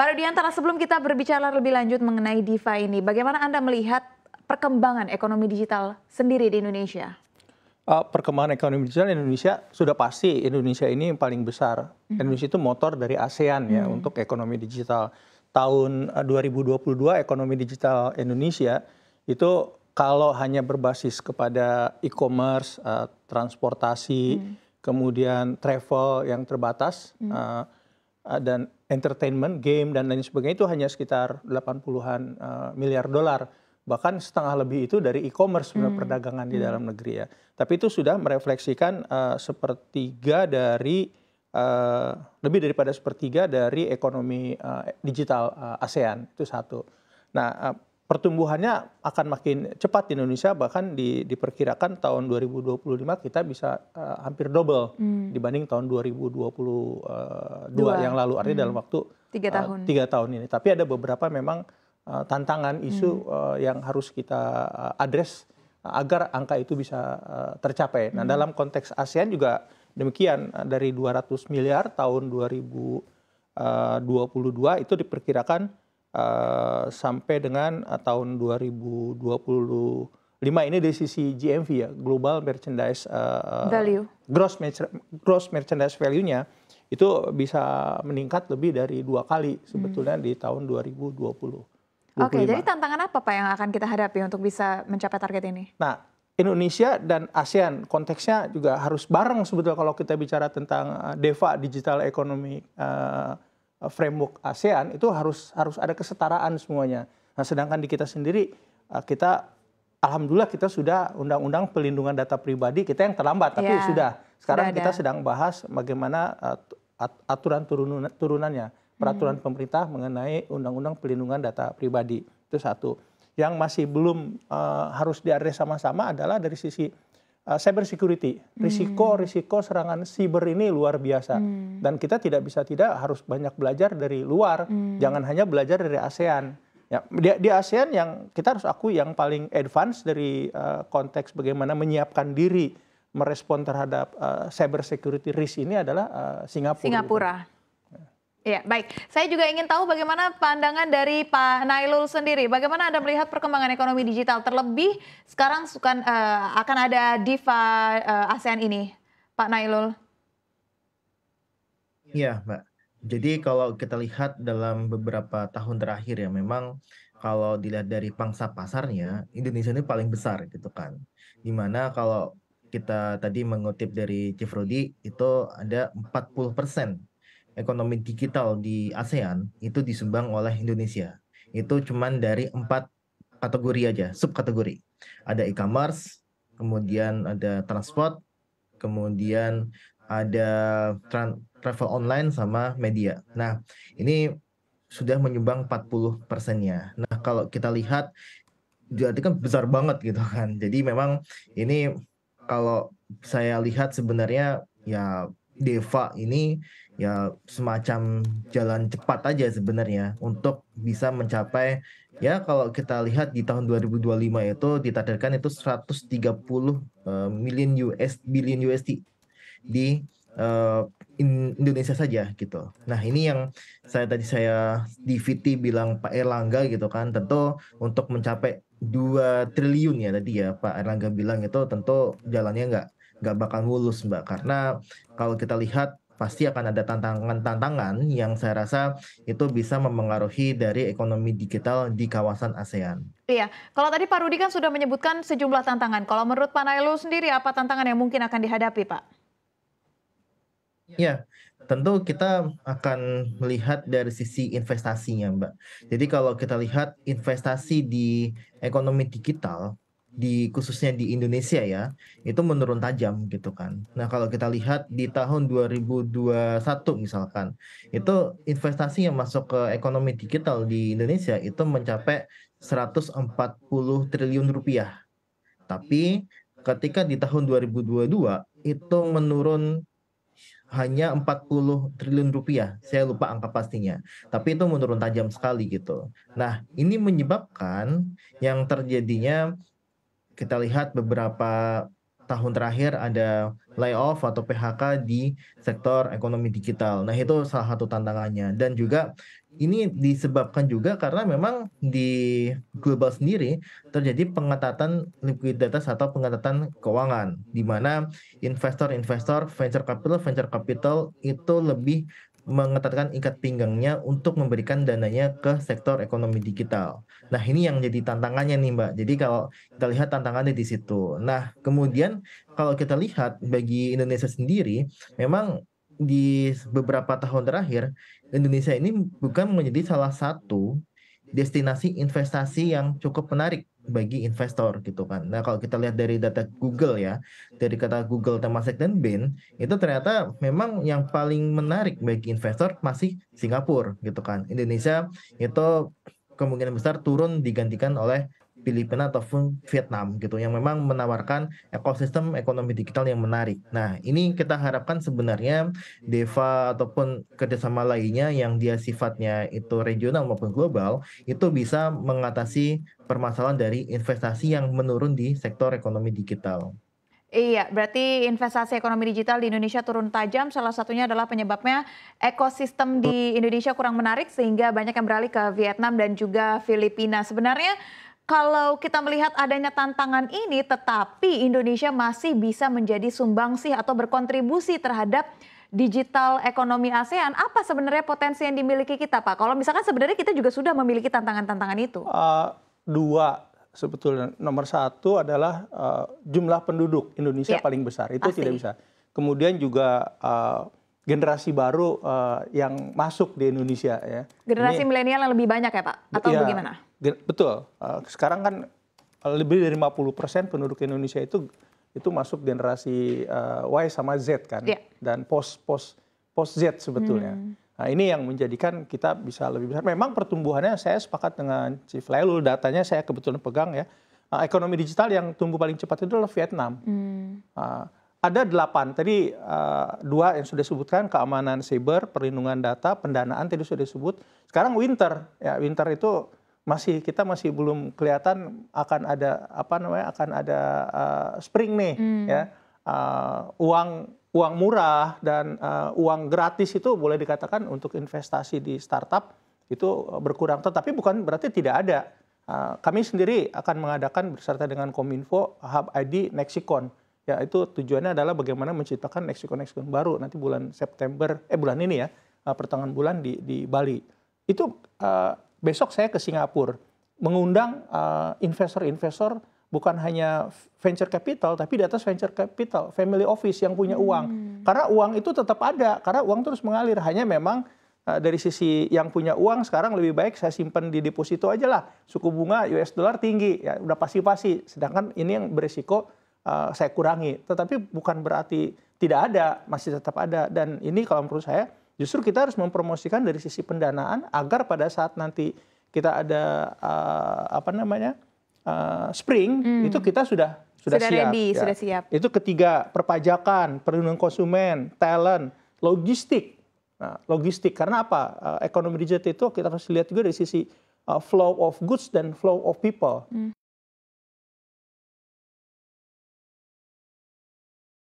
Pak Rudiantara, sebelum kita berbicara lebih lanjut mengenai DeFi ini, bagaimana Anda melihat perkembangan ekonomi digital sendiri di Indonesia? Uh, perkembangan ekonomi digital Indonesia sudah pasti Indonesia ini yang paling besar. Hmm. Indonesia itu motor dari ASEAN ya hmm. untuk ekonomi digital. Tahun 2022 eh, ekonomi digital Indonesia itu kalau hanya berbasis kepada e-commerce, uh, transportasi, hmm. kemudian travel yang terbatas hmm. uh, dan entertainment, game dan lain sebagainya itu hanya sekitar 80-an uh, eh, miliar dolar. Bahkan setengah lebih itu dari e-commerce hmm. perdagangan di hmm. dalam negeri ya. Tapi itu sudah merefleksikan uh, sepertiga dari uh, lebih daripada sepertiga dari ekonomi uh, digital uh, ASEAN itu satu. Nah, uh, pertumbuhannya akan makin cepat di Indonesia bahkan di, diperkirakan tahun 2025 kita bisa uh, hampir double hmm. dibanding tahun 2022 eh, Dua. yang lalu artinya hmm. dalam waktu tiga eh, tahun uh, tiga tahun ini tapi ada beberapa memang uh, tantangan isu hmm. uh, yang harus kita uh, address uh, agar angka itu bisa uh, tercapai nah hmm. dalam konteks ASEAN juga demikian uh, dari 200 miliar tahun 2022 itu diperkirakan uh, sampai dengan uh, tahun 2025 ini dari sisi GMV ya global merchandise uh, value gross merch gross merchandise value-nya itu bisa meningkat lebih dari dua kali sebetulnya hmm. di tahun 2020. Oke, Oke, jadi tantangan apa Pak yang akan kita hadapi untuk bisa mencapai target ini? Nah, Indonesia dan ASEAN konteksnya juga harus bareng sebetulnya kalau kita bicara tentang DEVA digital economic Eh, framework ASEAN itu harus harus ada kesetaraan semuanya. Nah, sedangkan di kita sendiri eh, kita alhamdulillah kita sudah undang-undang pelindungan data pribadi kita yang terlambat tapi ya, sudah. Sekarang sudah kita sedang bahas bagaimana eh, aturan turunan turunannya, peraturan hmm. pemerintah mengenai undang-undang pelindungan data pribadi. Itu satu. Yang masih belum uh, harus diadres sama-sama adalah dari sisi Eh, cyber security. Risiko-risiko hmm. serangan siber ini luar biasa. Hmm. Dan kita tidak bisa tidak harus banyak belajar dari luar, hmm. jangan hanya belajar dari ASEAN. Ya, di, di ASEAN yang kita harus akui yang paling advance dari uh, konteks bagaimana menyiapkan diri merespon terhadap uh, cyber security risk ini adalah uh, Singapura. Singapura. Gitu. Ya, baik. Saya juga ingin tahu bagaimana pandangan dari Pak Nailul sendiri. Bagaimana Anda melihat perkembangan ekonomi digital terlebih sekarang sukan, uh, akan ada Diva uh, ASEAN ini, Pak Nailul? Iya, Mbak. Jadi kalau kita lihat dalam beberapa tahun terakhir ya memang kalau dilihat dari pangsa pasarnya, Indonesia ini paling besar gitu kan. Dimana kalau kita tadi mengutip dari Cifrodi itu ada 40 persen ekonomi digital di ASEAN itu disumbang oleh Indonesia. Itu cuma dari empat kategori aja, subkategori. Ada e-commerce, kemudian ada transport, kemudian ada travel online sama media. Nah, ini sudah menyumbang 40 persennya. Nah, kalau kita lihat, jadi kan besar banget gitu kan. Jadi memang ini kalau saya lihat sebenarnya ya Deva ini ya semacam jalan cepat aja sebenarnya untuk bisa mencapai ya kalau kita lihat di tahun 2025 itu ditargetkan itu 130 uh, eh, million US billion USD di uh, in Indonesia saja gitu. Nah, ini yang saya tadi saya di VT bilang Pak Erlangga gitu kan tentu untuk mencapai 2 triliun ya tadi ya Pak Erlangga bilang itu tentu jalannya nggak nggak bakal mulus Mbak karena kalau kita lihat pasti akan ada tantangan-tantangan yang saya rasa itu bisa mempengaruhi dari ekonomi digital di kawasan ASEAN. Iya, kalau tadi Pak Rudi kan sudah menyebutkan sejumlah tantangan. Kalau menurut Pak Nailu sendiri apa tantangan yang mungkin akan dihadapi, Pak? Ya, tentu kita akan melihat dari sisi investasinya, Mbak. Jadi kalau kita lihat investasi di ekonomi digital di khususnya di Indonesia ya itu menurun tajam gitu kan. Nah kalau kita lihat di tahun 2021 misalkan itu investasi yang masuk ke ekonomi digital di Indonesia itu mencapai 140 triliun rupiah. Tapi ketika di tahun 2022 itu menurun hanya 40 triliun rupiah. Saya lupa angka pastinya. Tapi itu menurun tajam sekali gitu. Nah, ini menyebabkan yang terjadinya kita lihat beberapa tahun terakhir ada layoff atau PHK di sektor ekonomi digital. Nah, itu salah satu tantangannya. Dan juga ini disebabkan juga karena memang di global sendiri terjadi pengetatan likuiditas atau pengetatan keuangan di mana investor-investor venture capital venture capital itu lebih mengetatkan ikat pinggangnya untuk memberikan dananya ke sektor ekonomi digital. Nah, ini yang jadi tantangannya nih, Mbak. Jadi kalau kita lihat tantangannya di situ. Nah, kemudian kalau kita lihat bagi Indonesia sendiri, memang di beberapa tahun terakhir Indonesia ini bukan menjadi salah satu destinasi investasi yang cukup menarik bagi investor gitu kan. Nah kalau kita lihat dari data Google ya, dari kata Google, Temasek dan bin itu ternyata memang yang paling menarik bagi investor masih Singapura gitu kan. Indonesia itu kemungkinan besar turun digantikan oleh Filipina ataupun Vietnam gitu yang memang menawarkan ekosistem ekonomi digital yang menarik. Nah ini kita harapkan sebenarnya Deva ataupun kerjasama lainnya yang dia sifatnya itu regional maupun global itu bisa mengatasi permasalahan dari investasi yang menurun di sektor ekonomi digital. Iya, berarti investasi ekonomi digital di Indonesia turun tajam. Salah satunya adalah penyebabnya ekosistem di Indonesia kurang menarik sehingga banyak yang beralih ke Vietnam dan juga Filipina. Sebenarnya kalau kita melihat adanya tantangan ini, tetapi Indonesia masih bisa menjadi sumbangsih atau berkontribusi terhadap digital ekonomi ASEAN. Apa sebenarnya potensi yang dimiliki kita, Pak? Kalau misalkan sebenarnya kita juga sudah memiliki tantangan-tantangan itu. Uh, dua sebetulnya. Nomor satu adalah uh, jumlah penduduk Indonesia yeah. paling besar. Itu Pasti. tidak bisa. Kemudian juga uh, generasi baru uh, yang masuk di Indonesia ya. Generasi milenial yang lebih banyak ya, Pak? Atau iya. bagaimana? betul. Eh, sekarang kan eh, lebih dari 50% penduduk Indonesia itu itu masuk generasi eh, Y sama Z kan yeah. dan post post post Z sebetulnya. Hmm. Nah, ini yang menjadikan kita bisa lebih besar. Memang pertumbuhannya saya sepakat dengan Chief Lailul, datanya saya kebetulan pegang ya. ekonomi digital yang tumbuh paling cepat itu adalah Vietnam. Hmm. ada delapan, tadi dua yang sudah disebutkan, keamanan cyber, perlindungan data, pendanaan tadi sudah disebut. Sekarang winter, ya winter itu masih kita masih belum kelihatan akan ada apa namanya akan ada uh, spring nih hmm. ya uh, uang uang murah dan uh, uang gratis itu boleh dikatakan untuk investasi di startup itu berkurang tetapi bukan berarti tidak ada uh, kami sendiri akan mengadakan berserta dengan Kominfo Hub ID Nexicon ya itu tujuannya adalah bagaimana menciptakan Nexicon Nexicon baru nanti bulan September eh bulan ini ya uh, pertengahan bulan di di Bali itu uh, besok saya ke Singapura mengundang eh, investor-investor uh, bukan hanya venture capital tapi di atas venture capital family office yang punya uang hmm. karena uang itu tetap ada karena uang terus mengalir hanya memang uh, dari sisi yang punya uang sekarang lebih baik saya simpan di deposito aja lah suku bunga US dollar tinggi ya udah pasti-pasti sedangkan ini yang berisiko uh, saya kurangi tetapi bukan berarti tidak ada masih tetap ada dan ini kalau menurut saya Justru kita harus mempromosikan dari sisi pendanaan agar pada saat nanti kita ada uh, apa namanya uh, spring hmm. itu kita sudah sudah, sudah siap. Ready, ya. Sudah siap. Itu ketiga perpajakan, perlindungan konsumen, talent, logistik. Nah, logistik karena apa? Uh, ekonomi digital itu kita harus lihat juga dari sisi uh, flow of goods dan flow of people. Hmm.